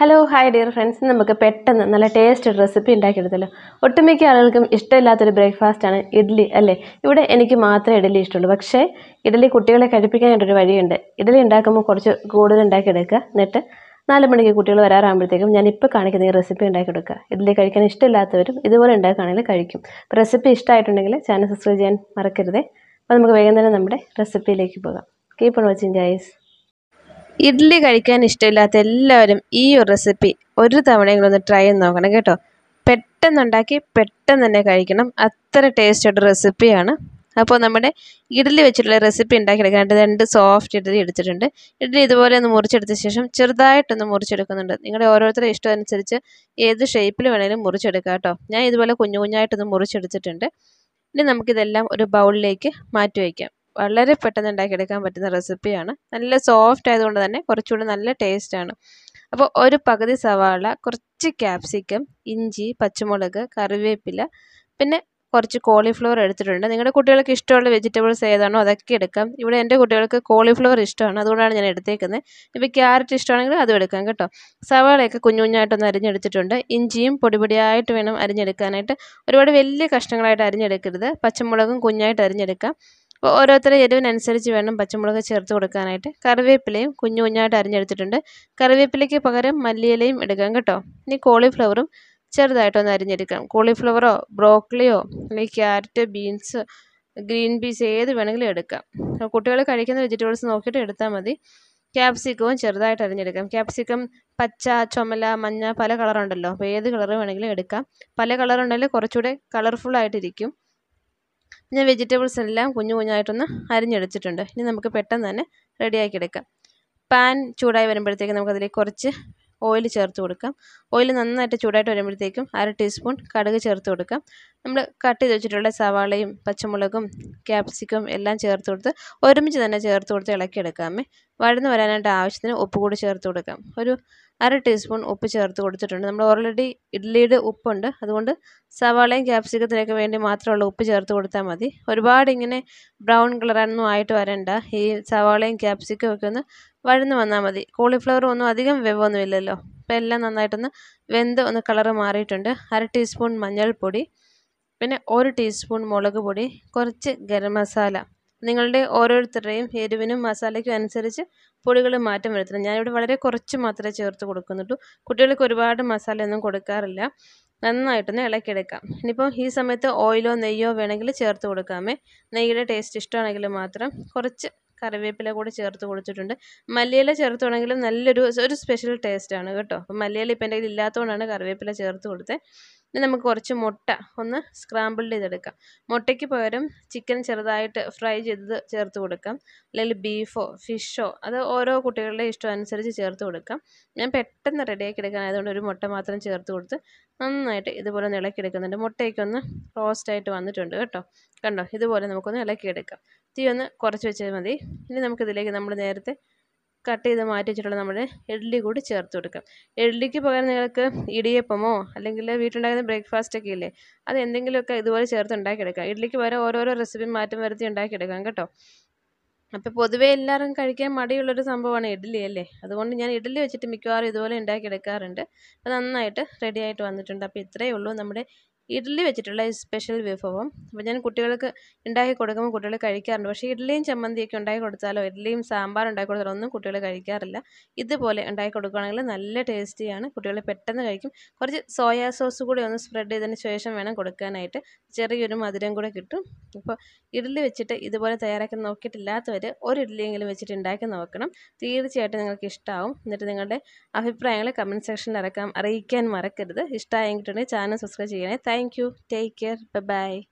Hello hi dear friends നമുക്ക് പെട്ടെന്ന് നല്ല ടേസ്റ്റ് റെസിപ്പി ഉണ്ടാക്കിയെടുത്തല്ലോ ഒട്ടുമിക്ക ആളുകൾക്കും ഇഷ്ടമില്ലാത്തൊരു ബ്രേക്ക്ഫാസ്റ്റാണ് ഇഡ്ഡലി അല്ലേ ഇവിടെ എനിക്ക് മാത്രമേ ഇഡ്ഡലി ഇഷ്ടമുള്ളൂ പക്ഷേ ഇഡ്ഡലി കുട്ടികളെ കഴിപ്പിക്കാനായിട്ടൊരു വഴിയുണ്ട് ഇഡ്ഡലി ഉണ്ടാക്കുമ്പോൾ കുറച്ച് കൂടുതൽ ഉണ്ടാക്കിയെടുക്കുക എന്നിട്ട് നാല് മണിക്ക് കുട്ടികൾ വരാറാകുമ്പോഴത്തേക്കും ഞാൻ ഇപ്പോൾ കാണിക്കുന്ന ഈ റെസിപ്പി ഉണ്ടാക്കിയെടുക്കുക ഇഡ്ഡലി കഴിക്കാൻ ഇഷ്ടമില്ലാത്തവരും ഇതുപോലെ ഉണ്ടാക്കുകയാണെങ്കിൽ കഴിക്കും റെസിപ്പി ഇഷ്ടമായിട്ടുണ്ടെങ്കിൽ ചാനൽ സബ്സ്ക്രൈബ് ചെയ്യാൻ മറക്കരുതേ അപ്പോൾ നമുക്ക് വേഗം തന്നെ നമ്മുടെ റെസിപ്പിയിലേക്ക് പോകാം keep on watching guys idli കഴിക്കാൻ ഇഷ്ടമില്ലാത്ത എല്ലാവരും ഈ ഒരു റെസിപ്പി ഒരു തവണയെങ്കിലും ഒന്ന് ട്രൈ ചെയ്ത് നോക്കണം കേട്ടോ പെട്ടെന്നുണ്ടാക്കി പെട്ടെന്ന് തന്നെ കഴിക്കണം അത്ര ടേസ്റ്റായിട്ട് റെസിപ്പിയാണ് അപ്പോൾ നമ്മുടെ ഇഡ്ഡലി വെച്ചിട്ടുള്ള റെസിപ്പി ഉണ്ടാക്കിയെടുക്കാനായിട്ട് രണ്ട് സോഫ്റ്റ് ഇഡ്ഡലി എടുത്തിട്ടുണ്ട് ഇഡ്ഡലി ഇതുപോലെ ഒന്ന് മുറിച്ചെടുത്ത ശേഷം ചെറുതായിട്ടൊന്ന് മുറിച്ചെടുക്കുന്നുണ്ട് നിങ്ങളുടെ ഓരോരുത്തരുടെ ഇഷ്ടം അനുസരിച്ച് ഏത് ഷേപ്പിൽ വേണമെങ്കിലും മുറിച്ചെടുക്കാം കേട്ടോ ഞാൻ ഇതുപോലെ കുഞ്ഞു കുഞ്ഞായിട്ടൊന്ന് മുറിച്ചെടുത്തിട്ടുണ്ട് ഇനി നമുക്കിതെല്ലാം ഒരു ബൗളിലേക്ക് മാറ്റി വയ്ക്കാം വളരെ പെട്ടെന്ന് ഉണ്ടാക്കിയെടുക്കാൻ പറ്റുന്ന റെസിപ്പിയാണ് നല്ല സോഫ്റ്റ് ആയതുകൊണ്ട് തന്നെ കുറച്ചുകൂടി നല്ല ടേസ്റ്റാണ് അപ്പോൾ ഒരു പകുതി സവാള കുറച്ച് ക്യാപ്സിക്കം ഇഞ്ചി പച്ചമുളക് കറിവേപ്പില പിന്നെ കുറച്ച് കോളിഫ്ലവർ എടുത്തിട്ടുണ്ട് നിങ്ങളുടെ കുട്ടികൾക്ക് ഇഷ്ടമുള്ള വെജിറ്റബിൾസ് ഏതാണോ അതൊക്കെ എടുക്കാം ഇവിടെ എൻ്റെ കുട്ടികൾക്ക് കോളിഫ്ലവർ ഇഷ്ടമാണ് അതുകൊണ്ടാണ് ഞാൻ എടുത്തേക്കുന്നത് ഇപ്പോൾ ക്യാരറ്റ് ഇഷ്ടമാണെങ്കിൽ അതും എടുക്കാം കേട്ടോ സവാളയൊക്കെ കുഞ്ഞു കുഞ്ഞായിട്ടൊന്ന് അരിഞ്ഞെടുത്തിട്ടുണ്ട് ഇഞ്ചിയും പൊടിപൊടിയായിട്ട് വേണം അരിഞ്ഞെടുക്കാനായിട്ട് ഒരുപാട് വലിയ കഷ്ണങ്ങളായിട്ട് അരിഞ്ഞെടുക്കരുത് പച്ചമുളകും കുഞ്ഞായിട്ട് അരിഞ്ഞെടുക്കാം ഓരോരുത്തരുടെ എരിവിനനുസരിച്ച് വേണം പച്ചമുളക് ചേർത്ത് കൊടുക്കാനായിട്ട് കറിവേപ്പിലയും കുഞ്ഞു കുഞ്ഞായിട്ട് അരിഞ്ഞെടുത്തിട്ടുണ്ട് കറിവേപ്പിലയ്ക്ക് പകരം മല്ലിയിലയും എടുക്കാം കേട്ടോ ഇനി കോളിഫ്ലവറും ചെറുതായിട്ടൊന്ന് അരിഞ്ഞെടുക്കാം കോളിഫ്ലവറോ ബ്രോക്കളിയോ അല്ലെങ്കിൽ ക്യാരറ്റ് ബീൻസ് ഗ്രീൻ പീസ് ഏത് വേണമെങ്കിലും എടുക്കാം കുട്ടികൾ കഴിക്കുന്ന വെജിറ്റബിൾസ് നോക്കിയിട്ട് എടുത്താൽ മതി ക്യാപ്സിക്കവും ചെറുതായിട്ട് അരിഞ്ഞെടുക്കാം ക്യാപ്സിക്കം പച്ച ചുമല മഞ്ഞ പല കളറുണ്ടല്ലോ അപ്പോൾ ഏത് കളർ വേണമെങ്കിലും എടുക്കാം പല കളറുണ്ടെങ്കിൽ കുറച്ചുകൂടെ കളർഫുള്ളായിട്ടിരിക്കും ഞാൻ വെജിറ്റബിൾസ് എല്ലാം കുഞ്ഞു കുഞ്ഞായിട്ടൊന്ന് അരിഞ്ഞെടുത്തിട്ടുണ്ട് ഇനി നമുക്ക് പെട്ടെന്ന് തന്നെ റെഡിയാക്കി എടുക്കാം പാൻ ചൂടായി വരുമ്പോഴത്തേക്കും നമുക്കതിലേക്ക് കുറച്ച് ഓയിൽ ചേർത്ത് കൊടുക്കാം ഓയിൽ നന്നായിട്ട് ചൂടായിട്ട് വരുമ്പോഴത്തേക്കും അര ടീസ്പൂൺ കടുക് ചേർത്ത് കൊടുക്കാം നമ്മൾ കട്ട് ചെയ്ത് വെച്ചിട്ടുള്ള സവാളയും പച്ചമുളകും ക്യാപ്സിക്കും എല്ലാം ചേർത്ത് കൊടുത്ത് ഒരുമിച്ച് തന്നെ ചേർത്ത് കൊടുത്ത് ഇളക്കിയെടുക്കാമേ വഴന്ന് വരാനായിട്ട് ആവശ്യത്തിന് ഉപ്പ് കൂടി ചേർത്ത് കൊടുക്കാം ഒരു അര ടീസ്പൂൺ ഉപ്പ് ചേർത്ത് കൊടുത്തിട്ടുണ്ട് നമ്മൾ ഓൾറെഡി ഇഡ്ഡലിയുടെ ഉപ്പുണ്ട് അതുകൊണ്ട് സവാളയും ക്യാപ്സിക്കത്തിനൊക്കെ വേണ്ടി മാത്രമുള്ള ഉപ്പ് ചേർത്ത് കൊടുത്താൽ മതി ഒരുപാട് ഇങ്ങനെ ബ്രൗൺ കളറൊന്നും ആയിട്ട് വരണ്ട ഈ സവാളയും ക്യാപ്സിക്കും ഒക്കെ ഒന്ന് വഴന്ന് വന്നാൽ മതി കോളിഫ്ലവർ ഒന്നും അധികം വെവൊന്നും ഇല്ലല്ലോ അപ്പോൾ എല്ലാം നന്നായിട്ടൊന്ന് വെന്ത് ഒന്ന് കളറ് മാറിയിട്ടുണ്ട് അര ടീസ്പൂൺ മഞ്ഞൾപ്പൊടി പിന്നെ ഒരു ടീസ്പൂൺ മുളക് പൊടി കുറച്ച് ഗരം മസാല നിങ്ങളുടെ ഓരോരുത്തരുടെയും എരിവിനും മസാലയ്ക്കും അനുസരിച്ച് പൊടികൾ മാറ്റം വരുത്തണം ഞാനിവിടെ വളരെ കുറച്ച് മാത്രമേ ചേർത്ത് കൊടുക്കുന്നുള്ളൂ കുട്ടികൾക്ക് ഒരുപാട് മസാലയൊന്നും കൊടുക്കാറില്ല നന്നായിട്ടൊന്ന് ഇളക്കിയെടുക്കാം ഇനിയിപ്പോൾ ഈ സമയത്ത് ഓയിലോ നെയ്യോ വേണമെങ്കിൽ ചേർത്ത് കൊടുക്കാമേ നെയ്യുടെ ടേസ്റ്റ് ഇഷ്ടമാണെങ്കിൽ മാത്രം കുറച്ച് കറിവേപ്പില കൂടി ചേർത്ത് കൊടുത്തിട്ടുണ്ട് മല്ലിയില ചേർത്തുണ്ടെങ്കിലും നല്ലൊരു ഒരു സ്പെഷ്യൽ ടേസ്റ്റാണ് കേട്ടോ അപ്പം മല്ലിയില ഇപ്പം എൻ്റെ കയ്യിൽ ഇല്ലാത്തതുകൊണ്ടാണ് കറിവേപ്പില ചേർത്ത് കൊടുത്തത് ഇനി നമുക്ക് കുറച്ച് മുട്ട ഒന്ന് സ്ക്രാമ്പിൾ ചെയ്തെടുക്കാം മുട്ടയ്ക്ക് പകരം ചിക്കൻ ചെറുതായിട്ട് ഫ്രൈ ചെയ്തത് ചേർത്ത് കൊടുക്കാം അല്ലെങ്കിൽ ബീഫോ ഫിഷോ അത് ഓരോ കുട്ടികളുടെ ഇഷ്ടം അനുസരിച്ച് ചേർത്ത് കൊടുക്കാം ഞാൻ പെട്ടെന്ന് റെഡിയാക്കി ആയതുകൊണ്ട് ഒരു മുട്ട മാത്രം ചേർത്ത് കൊടുത്ത് നന്നായിട്ട് ഇതുപോലെ ഒന്ന് ഇളക്കിയെടുക്കുന്നുണ്ട് മുട്ടയൊക്കെ ഒന്ന് റോസ്റ്റായിട്ട് വന്നിട്ടുണ്ട് കേട്ടോ കണ്ടോ ഇതുപോലെ നമുക്കൊന്ന് ഇളക്കിയെടുക്കാം തീ ഒന്ന് കുറച്ച് വെച്ചാൽ മതി ഇനി നമുക്കിതിലേക്ക് നമ്മൾ നേരത്തെ കട്ട് ചെയ്ത് മാറ്റി വെച്ചിട്ടുള്ള നമ്മുടെ ഇഡ്ഡലി കൂടി ചേർത്ത് കൊടുക്കാം ഇഡ്ഡലിക്ക് പകരം നിങ്ങൾക്ക് ഇടിയപ്പമോ അല്ലെങ്കിൽ വീട്ടിലുണ്ടാക്കുന്ന ബ്രേക്ക്ഫാസ്റ്റ് ഒക്കെ ഇല്ലേ അത് എന്തെങ്കിലുമൊക്കെ ഇതുപോലെ ചേർത്ത് ഉണ്ടാക്കിയെടുക്കാം ഇഡ്ഡലിക്ക് പകരം ഓരോരോ റെസിപ്പി മാറ്റം വരുത്തി ഉണ്ടാക്കിയെടുക്കാം കേട്ടോ അപ്പോൾ പൊതുവേ എല്ലാവരും കഴിക്കാൻ മടിയുള്ളൊരു സംഭവമാണ് ഇഡ്ഡലി അല്ലേ അതുകൊണ്ട് ഞാൻ ഇഡ്ഡലി വെച്ചിട്ട് മിക്കവാറും ഇതുപോലെ ഉണ്ടാക്കിയെടുക്കാറുണ്ട് അപ്പോൾ നന്നായിട്ട് റെഡി ആയിട്ട് വന്നിട്ടുണ്ട് അപ്പോൾ ഇത്രയേ ഉള്ളൂ നമ്മുടെ ഇഡ്ഡലി വെച്ചിട്ടുള്ള സ്പെഷ്യൽ വിഭവം അപ്പോൾ ഞാൻ കുട്ടികൾക്ക് ഉണ്ടാക്കി കൊടുക്കുമ്പോൾ കുട്ടികൾ കഴിക്കാറുണ്ട് പക്ഷേ ഇഡ്ഡലിയും ചമ്മന്തിയൊക്കെ ഉണ്ടാക്കി കൊടുത്താലോ ഇഡ്ഡലിയും സാമ്പാർ ഉണ്ടാക്കി കൊടുത്താലോ ഒന്നും കുട്ടികൾ കഴിക്കാറില്ല ഇതുപോലെ ഉണ്ടാക്കി കൊടുക്കുകയാണെങ്കിൽ നല്ല ടേസ്റ്റിയാണ് കുട്ടികൾ പെട്ടെന്ന് കഴിക്കും കുറച്ച് സോയാ സോസ് കൂടി ഒന്ന് സ്പ്രെഡ് ചെയ്തതിന് ശേഷം വേണം കൊടുക്കാനായിട്ട് ചെറിയൊരു മധുരം കൂടെ കിട്ടും അപ്പോൾ ഇഡ്ഡലി വെച്ചിട്ട് ഇതുപോലെ തയ്യാറാക്കി നോക്കിയിട്ടില്ലാത്തവർ ഒരു ഇഡ്ഡലിയെങ്കിലും വെച്ചിട്ട് ഉണ്ടാക്കി നോക്കണം തീർച്ചയായിട്ടും നിങ്ങൾക്ക് ഇഷ്ടമാവും എന്നിട്ട് നിങ്ങളുടെ അഭിപ്രായങ്ങൾ കമൻറ്റ് സെക്ഷനിൽ ഇറക്കാം അറിയിക്കാൻ മറക്കരുത് ഇഷ്ടമായെങ്കിൽ ചാനൽ സബ്സ്ക്രൈബ് ചെയ്യണേ Thank you. Take care. Bye bye.